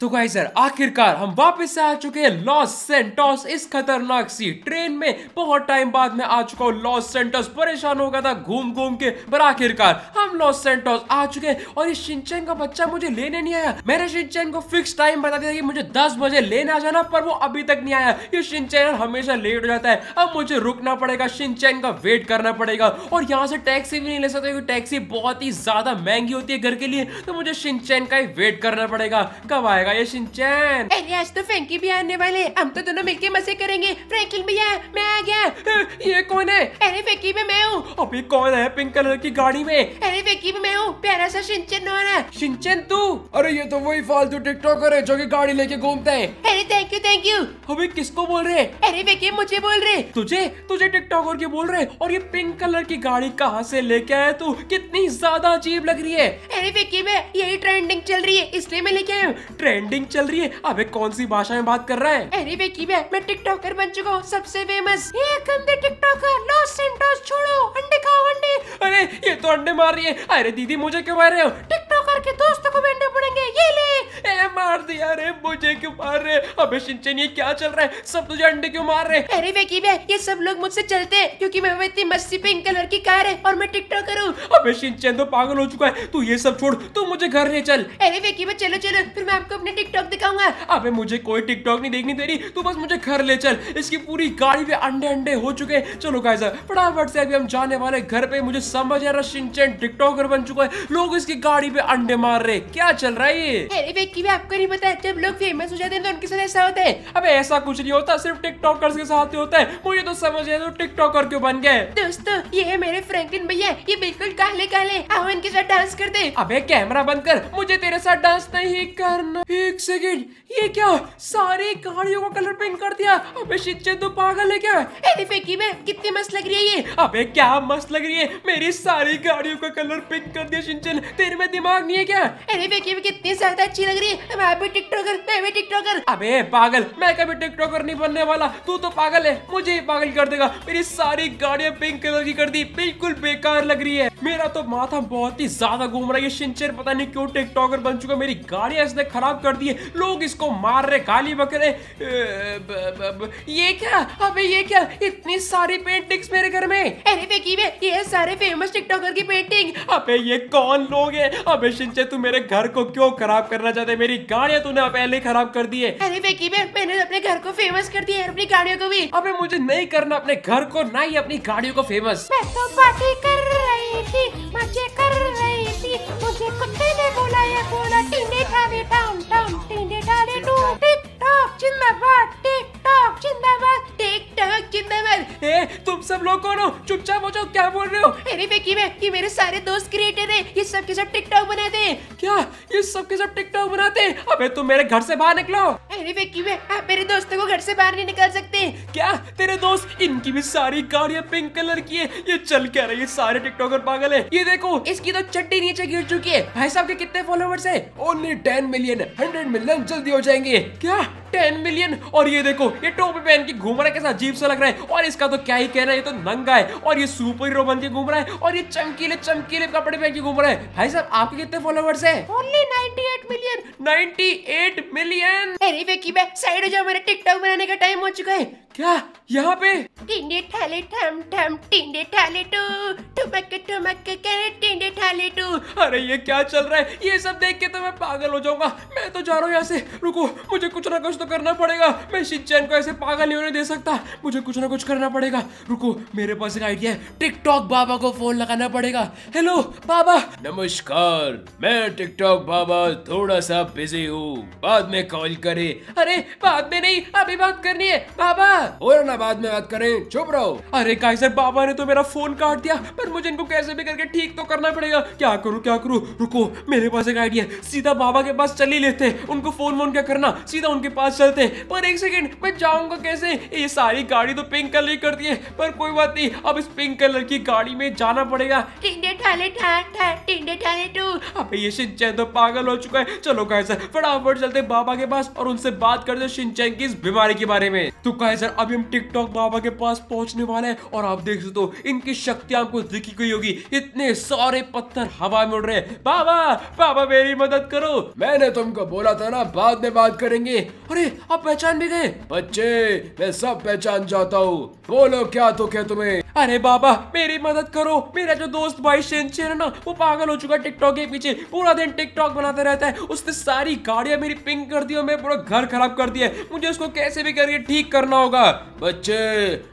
तो गाई सर आखिरकार हम वापस से आ चुके हैं लॉस सेंटोस इस खतरनाक सी ट्रेन में बहुत टाइम बाद में आ चुका हूँ लॉस सेंटोस परेशान हो गया था घूम घूम के पर आखिरकार हम लॉस सेंटोस आ चुके हैं और इस शिनचैन का बच्चा मुझे लेने नहीं आया मेरे शिनचैन को फिक्स टाइम बता दिया कि मुझे दस बजे लेने आ जाना पर वो अभी तक नहीं आया ये शिनचैन हमेशा लेट हो जाता है अब मुझे रुकना पड़ेगा शिनचैन का वेट करना पड़ेगा और यहाँ से टैक्सी भी नहीं ले सकते क्योंकि टैक्सी बहुत ही ज्यादा महंगी होती है घर के लिए तो मुझे शिनचैन का ही वेट करना पड़ेगा कब आएगा जाएगा ये शिनचैन अरे आज तो फ्रेंकी भी आने वाले हम तो दोनों मिलके मजे करेंगे फ्रेंकी भी भैया मैं आ गया ये कौन है अरे फेंकी में मैं हूँ अभी कौन है पिंक कलर की गाड़ी में अरे फेंकी में मैं हूँ प्यारा सा शिनचैन है शिनचैन तू अरे ये तो वही फालतू टिकटॉकर है जो की गाड़ी लेके घूमते है अरे थैंक यू थैंक यू अभी किसको बोल रहे अरे फ्रेंकी मुझे बोल रहे तुझे तुझे टिकटॉकर के बोल रहे और ये पिंक कलर की गाड़ी कहाँ से लेके आया तू कितनी ज्यादा अजीब लग रही है अरे फ्रेंकी में यही ट्रेंडिंग चल रही है इसलिए मैं लेके आया हूँ ट्रेंडिंग चल रही है अबे कौन सी भाषा में बात कर रहा है अरे वे की वे मैं टिकटॉकर बन चुका हूँ सबसे फेमस ये गंदे टिकटॉकर लॉस सेंटोस छोड़ो अंडे खाओ अंडे अरे ये तो अंडे मार रही है अरे दीदी मुझे क्यों मार रहे हो टिकटॉकर के दोस्तों को भी अंडे मारेंगे ये ले ए, मार दिया रे मुझे क्यों मार रहे अबे सिंचन ये क्या चल रहा है सब तुझे अंडे क्यों मार रहे अरे वेकी बे ये सब लोग मुझसे चलते हैं क्योंकि मैं इतनी मस्ती पिंक कलर की कार है और मैं टिकटॉक करूँ अबे सिंचन तो पागल हो चुका है तू ये सब छोड़ तू मुझे घर ले चल अरे वेकी बे चलो चलो फिर मैं आपको अपने टिकटॉक दिखाऊंगा अबे मुझे कोई टिकटॉक नहीं देखनी तेरी तू बस मुझे घर ले चल इसकी पूरी गाड़ी पे अंडे अंडे हो चुके चलो सर फटाफट से अभी हम जाने वाले घर पे मुझे समझ आ रहा सिंचन टिकटॉकर बन चुका है लोग इसकी गाड़ी पे अंडे मार रहे क्या चल रहा है रहा है ये अरे भाई भी आपको नहीं पता जब लोग फेमस हो जाते हैं तो उनके साथ ऐसा होता है अब ऐसा कुछ नहीं होता सिर्फ टिकटॉकर्स के साथ ही होता है मुझे तो समझ है तो टिकटॉकर क्यों बन गए दोस्तों ये है मेरे फ्रैंकलिन भैया ये बिल्कुल काले काले आओ इनके साथ डांस कर दे अब कैमरा बंद कर मुझे तेरे साथ डांस नहीं करना एक सेकेंड ये क्या सारी गाड़ियों को कलर पिंक कर दिया अब शिच्चे तो पागल है क्या अरे फेंकी कितनी मस्त लग रही है ये अब क्या मस्त लग रही है मेरी सारी गाड़ियों का कलर पिंक कर दिया शिंचन तेरे में दिमाग नहीं है क्या अरे कितनी ज्यादा अच्छी लग रही है मैं भी टिकटॉकर मैं भी टिकटॉकर अबे पागल मैं कभी टिकटॉकर नहीं बनने वाला तू तो पागल है मुझे ही पागल कर देगा मेरी सारी गाड़ियां पिंक कलर की कर दी बिल्कुल बेकार लग रही है मेरा तो माथा बहुत ही ज्यादा घूम रहा है शिंचर पता नहीं क्यों टिकटॉकर बन चुका मेरी गाड़ियां इसने खराब कर दी है लोग इसको मार रहे गाली बकरे ये क्या अबे ये क्या इतनी सारी पेंटिंग्स मेरे घर में अरे बेकी में ये सारे फेमस टिकटॉकर की पेंटिंग अबे ये कौन लोग हैं अबे शिंचर तू मेरे घर को क्यों खराब करना चाहते मेरी गाड़िया तूने पहले खराब कर दी है अरे मैंने अपने घर को फेमस कर दिया अपनी गाड़ियों को भी अबे मुझे नहीं करना अपने घर को ना ही अपनी गाड़ियों को फेमस मैं तो पार्टी कर रही थी मजे कर रही थी मुझे कुत्ते ने ये बोला रोको रो चुपचाप हो जाओ क्या बोल रहे हो अरे बेकी मैं ये मेरे सारे दोस्त क्रिएटर हैं ये सब के सब टिकटॉक बनाते हैं क्या ये सब के सब टिकटॉक बनाते हैं अबे तुम मेरे घर से बाहर निकलो अरे बेकी मैं आप मेरे दोस्तों को घर से बाहर नहीं निकाल सकते क्या तेरे दोस्त इनकी भी सारी गाड़ियाँ पिंक कलर की है ये चल क्या रही है सारे टिकटॉकर पागल है ये देखो इसकी तो चट्टी नीचे गिर चुकी है भाई साहब के कितने फॉलोवर्स है only ten million hundred million जल्दी हो जाएंगे क्या टेन मिलियन और ये देखो ये टोपी पहन के घूम रहा है कैसा अजीब सा लग रहा है और इसका तो क्या ही कहना है ये तो नंगा है और ये सुपर हीरो बन के घूम रहा है और ये चमकीले चमकीले कपड़े पहन के घूम रहा है भाई साहब आपके कितने फॉलोवर्स है ओनली 98 मिलियन 98 मिलियन अरे साइड हो जाओ मेरा टिकटॉक बनाने का टाइम हो चुका है क्या यहाँ पे टिंडे ठाले ठम ठम टिंडे ठाले टू टुमक टुमक के टिंडे ठाले टू अरे ये क्या चल रहा है ये सब देख के तो मैं पागल हो जाऊंगा मैं तो जा रहा हूँ यहाँ से रुको मुझे कुछ ना कुछ कुछ तो करना पड़ेगा मैं शिनचैन को ऐसे पागल नहीं होने दे सकता मुझे कुछ ना कुछ करना पड़ेगा रुको मेरे पास एक आइडिया है टिकटॉक बाबा को फोन लगाना पड़ेगा हेलो बाबा नमस्कार मैं टिकटॉक बाबा थोड़ा सा बिजी हूँ बाद में कॉल करे अरे बाद में नहीं अभी बात करनी है बाबा और ना बाद में बात करें चुप रहो अरे काइसर बाबा ने तो मेरा फोन काट दिया पर मुझे इनको कैसे भी करके ठीक तो करना पड़ेगा क्या करूँ क्या करूँ रुको मेरे पास एक आइडिया सीधा बाबा के पास चले लेते हैं उनको फोन वोन क्या करना सीधा उनके पास पास चलते पर एक सेकेंड मैं जाऊंगा कैसे ये सारी गाड़ी तो पिंक कलर की करती है पर कोई बात नहीं अब इस पिंक कलर की गाड़ी में जाना पड़ेगा टैलेंट है टिंडे टैलेंट अबे ये शिनचैन तो पागल हो चुका है चलो गाइस फटाफट चलते बाबा के पास और उनसे बात करते शिनचैन की इस बीमारी के बारे में तो गाइस अभी हम टिकटॉक बाबा के पास पहुंचने वाले हैं और आप देख सकते हो इनकी शक्ति आपको दिखी गई होगी इतने सारे पत्थर हवा में उड़ रहे बाबा बाबा मेरी मदद करो मैंने तुमको बोला था ना बाद में बात करेंगे अरे आप पहचान भी गए बच्चे मैं सब पहचान जाता हूँ बोलो क्या तो क्या तुम्हें अरे बाबा मेरी मदद करो मेरा जो दोस्त भाई चेन चेन ना वो पागल हो चुका टिकटॉक के पीछे पूरा दिन टिकटॉक बनाते रहता है उसने सारी गाड़ियां मेरी पिंक कर दी और मेरा पूरा घर खराब कर दिया मुझे उसको कैसे भी करके ठीक करना होगा बच्चे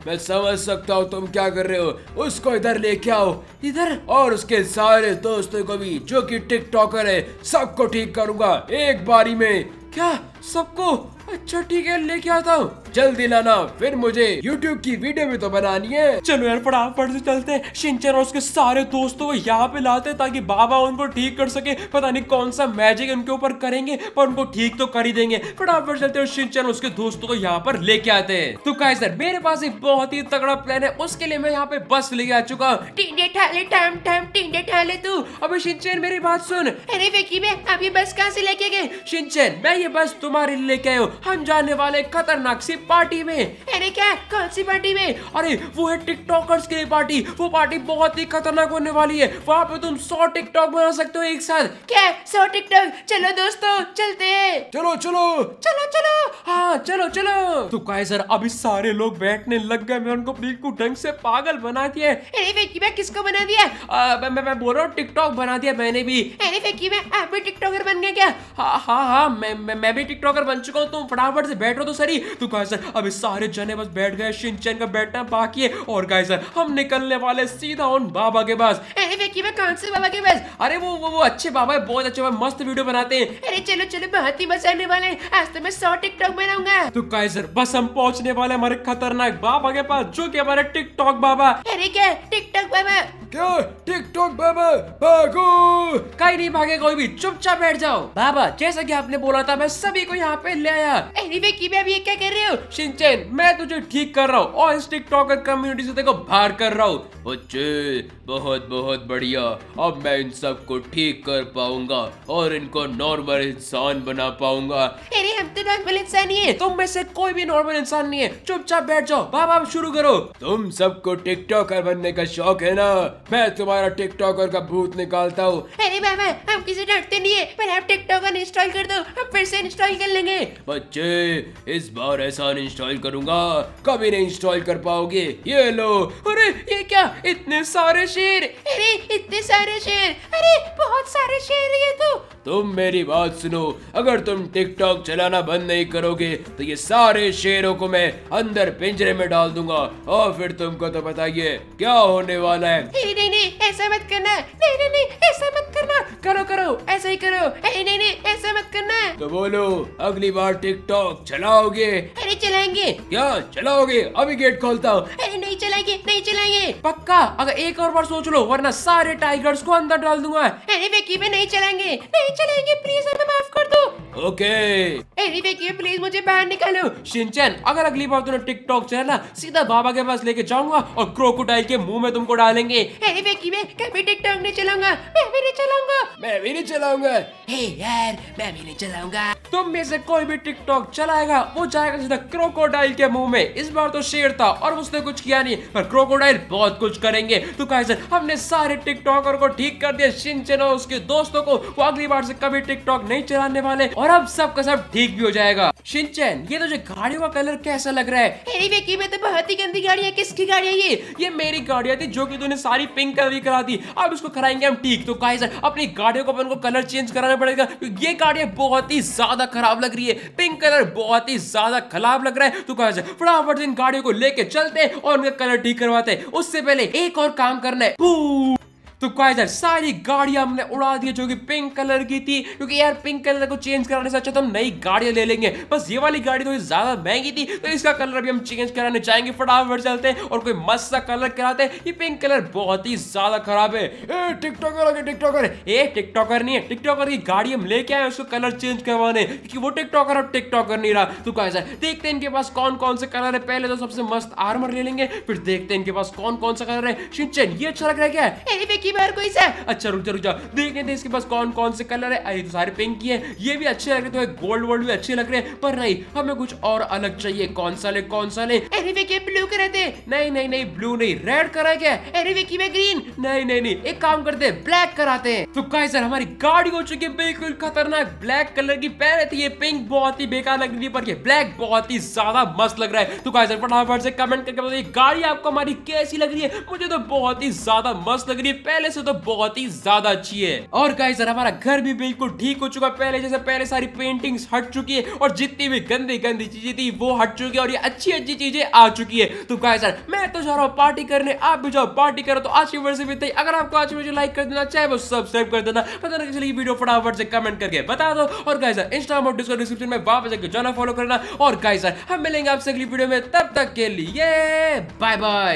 मैं समझ सकता हूँ तुम क्या कर रहे हो उसको इधर लेके आओ इधर और उसके सारे दोस्तों को भी जो कि टिकटॉकर है सबको ठीक करूंगा एक बारी में क्या सबको अच्छा ठीक है लेके आता हूँ जल्दी लाना फिर मुझे यूट्यूब की वीडियो भी तो बनानी है चलो यार फटाफट से चलते शिंचन और उसके सारे दोस्तों को तो यहाँ पे लाते ताकि बाबा उनको ठीक कर सके पता नहीं कौन सा मैजिक उनके ऊपर करेंगे पर उनको ठीक तो कर ही देंगे फटाफट चलते और उसके दोस्तों को यहाँ पर लेके आते हैं तो काय सर मेरे पास एक बहुत ही तगड़ा प्लान है उसके लिए मैं यहाँ पे बस लेके आ चुका हूँ तू मेरी बात सुन अरे विकी बस कहाँ से लेके गए शिंचन मैं ये बस तुम्हारे लिए लेके आयो हम जाने वाले खतरनाक सी पार्टी में अरे क्या कौन सी पार्टी में अरे वो है टिकटॉकर्स की पार्टी वो पार्टी बहुत ही खतरनाक होने वाली है वहाँ पे तुम सौ टिकटॉक बना सकते हो एक साथ क्या सौ टिकटॉक चलो दोस्तों चलते हैं चलो चलो चलो चलो हाँ चलो चलो तो कहे सर अभी सारे लोग बैठने लग गए मैं उनको बिल्कुल ढंग से पागल बना दिया अरे फेंकी मैं किसको बना दिया आ, मैं, मैं, बोल रहा हूँ टिकटॉक बना दिया मैंने भी अरे फेंकी मैं आप भी टिकटॉकर बन गया क्या हाँ हाँ हाँ मैं मैं, मैं भी टिकटॉकर बन चुका हूँ तुम फटाफट से बैठो तो सर तो कहे सर अभी सारे जने बस बैठ गए शिनचैन का बैठना बाकी है और गाइस सर हम निकलने वाले सीधा उन बाबा के पास कौन से बाबा के पास अरे वो वो वो अच्छे बाबा है बहुत अच्छे बाबा मस्त वीडियो बनाते हैं अरे चलो चलो बहुत ही मजा आने वाले आज तो मैं सौ टिकटॉक बनाऊंगा तो गाइस सर बस हम पहुँचने वाले हमारे खतरनाक बाबा के पास जो की हमारे टिकटॉक बाबा अरे क्या टिकटॉक बाबा क्या टिकटॉक बाबा भागो कहीं नहीं भागे कोई भी चुपचाप बैठ जाओ बाबा जैसा कि आपने बोला था मैं सभी को यहाँ पे ले आया अरे वे की मैं अभी क्या कर रहे हो शिनचैन मैं तुझे ठीक कर रहा हूँ और इस टिकटॉकर कम्युनिटी से देखो बाहर कर रहा हूँ बच्चे बहुत बहुत बढ़िया अब मैं इन सब को ठीक कर पाऊंगा और इनको नॉर्मल इंसान बना पाऊंगा अरे हम तो नॉर्मल इंसान ही है तुम में से कोई भी नॉर्मल इंसान नहीं है चुपचाप बैठ जाओ बाबा शुरू करो तुम सबको टिकटॉकर बनने का शौक है ना मैं तुम्हारा टिकटॉकर का भूत निकालता हूँ अरे बाबा हम किसी डरते नहीं है पर आप टिकटॉकर इंस्टॉल कर दो हम फिर से इंस्टॉल कर लेंगे बच्चे इस बार ऐसा अनइंस्टॉल करूंगा कभी नहीं इंस्टॉल कर पाओगे ये लो अरे ये क्या इतने सारे शेर अरे इतने सारे शेर अरे बहुत सारे शेर ये तो तुम मेरी बात सुनो अगर तुम टिकटॉक चलाना बंद नहीं करोगे तो ये सारे शेरों को मैं अंदर पिंजरे में डाल दूंगा और फिर तुमको तो बताइए क्या होने वाला है नहीं नहीं ऐसा मत करना नहीं नहीं ऐसा मत करना करो करो ऐसा ही करो नहीं नहीं तो बोलो अगली बार टिकटॉक चलाओगे अरे चलाएंगे क्या चलाओगे अभी गेट खोलता हूँ अरे नहीं चलाएंगे नहीं चलाएंगे पक्का अगर एक और बार सोच लो वरना सारे टाइगर्स को अंदर डाल दूंगा अरे वेकी में नहीं चलाएंगे नहीं चलाएंगे प्लीज हमें माफ कर दो ओके अरे वेकी प्लीज मुझे बाहर निकालो सिंचन अगर अगली बार तुमने टिकटॉक चलाना सीधा बाबा के पास लेके जाऊंगा और क्रोकोडाइल के मुंह में तुमको डालेंगे टिकटॉक नहीं चलाऊंगा मैं भी नहीं चलाऊंगा मैं भी नहीं चलाऊंगा यार मैं भी नहीं चलाऊंगा होगा तुम में से कोई भी टिकटॉक चलाएगा वो जाएगा सीधा क्रोकोडाइल के मुंह में इस बार तो शेर था और उसने कुछ किया नहीं पर क्रोकोडाइल बहुत कुछ करेंगे तो काइजन हमने सारे टिकटॉकर को ठीक कर दिया सिंचन और उसके दोस्तों को वो अगली बार से कभी टिकटॉक नहीं चलाने वाले और अब सब का सब ठीक भी हो जाएगा सिंचन ये तुझे तो गाड़ियों का कलर कैसा लग रहा है hey, वेकी में तो बहुत ही गंदी गाड़ी है किसकी गाड़ी है ये ये मेरी गाड़िया थी जो की तुमने सारी पिंक कलर की करा दी अब इसको कराएंगे हम ठीक तो काइजन अपनी गाड़ियों को अपन को कलर चेंज कराना पड़ेगा ये गाड़िया बहुत ही ज्यादा खराब लग रही है पिंक कलर बहुत ही ज्यादा खराब लग रहा है तो फटाफट इन गाड़ियों को लेके चलते और उनका कलर ठीक करवाते उससे पहले एक और काम करना है तो गाइस सारी गाड़ियां हमने उड़ा दी जो कि पिंक कलर की थी क्योंकि यार पिंक कलर को चेंज कराने से अच्छा तो हम नई गाड़ियां ले लेंगे बस ये वाली गाड़ी थोड़ी तो ज्यादा महंगी थी तो इसका कलर भी हम चेंज कराने जाएंगे फटाफट चलते हैं और कोई मस्त सा कलर कराते ये पिंक कलर बहुत ही ज्यादा खराब है ए टिकटॉकर आगे टिकटॉकर ए टिकटॉकर नहीं है टिकटॉकर की गाड़ी हम लेके आए उसको कलर चेंज करवाने क्योंकि वो टिकटॉकर अब टिकटॉकर नहीं रहा तो गाइस देखते हैं इनके पास कौन कौन से कलर है पहले तो सबसे मस्त आर्मर ले लेंगे फिर देखते हैं इनके पास कौन कौन सा कलर है शिनचैन ये अच्छा लग रहा है क्या बार कोई सा अच्छा रुक जा रुक जा देख लेते इसके पास कौन कौन से कलर है अरे तो सारे पिंक ही है ये भी अच्छे लग रहे तुम्हें गोल्ड वोल्ड भी अच्छे लग रहे हैं पर नहीं हमें कुछ और अलग चाहिए कौन सा ले कौन सा ले अरे वे ब्लू करे थे नहीं नहीं नहीं ब्लू नहीं रेड करा क्या अरे वे की ग्रीन नहीं नहीं नहीं एक काम करते हैं ब्लैक कराते हैं तो गाइस सर हमारी गाड़ी हो चुकी है बिल्कुल खतरनाक ब्लैक कलर की पैर थी ये पिंक बहुत ही बेकार लग रही है पर ये ब्लैक बहुत ही ज्यादा मस्त लग रहा है तो गाइस सर फटाफट से कमेंट करके बताइए गाड़ी आपको हमारी कैसी लग रही है मुझे तो बहुत ही ज्यादा मस्त लग रही है पहले से तो बहुत ही ज्यादा अच्छी है और गाइस सर हमारा घर भी बिल्कुल ठीक हो चुका है पहले जैसे पहले सारी पेंटिंग्स हट चुकी है और जितनी भी गंदी गंदी चीजें थी वो हट चुकी है और ये अच्छी अच्छी चीजें आ चुकी है तो गाय सर मैं तो जा रहा हूँ पार्टी करने आप भी जाओ पार्टी करो तो आज की वर्ष भी थी अगर आपको आज की वीडियो लाइक कर देना चाहे वो सब्सक्राइब कर देना पता नहीं चलिए वीडियो फटाफट से कमेंट करके बता दो और गाय सर इंस्टाग्राम और डिस्को डिस्क्रिप्शन में वापस जाकर जाना फॉलो करना और गाय सर हम मिलेंगे आपसे अगली वीडियो में तब तक के लिए बाय बाय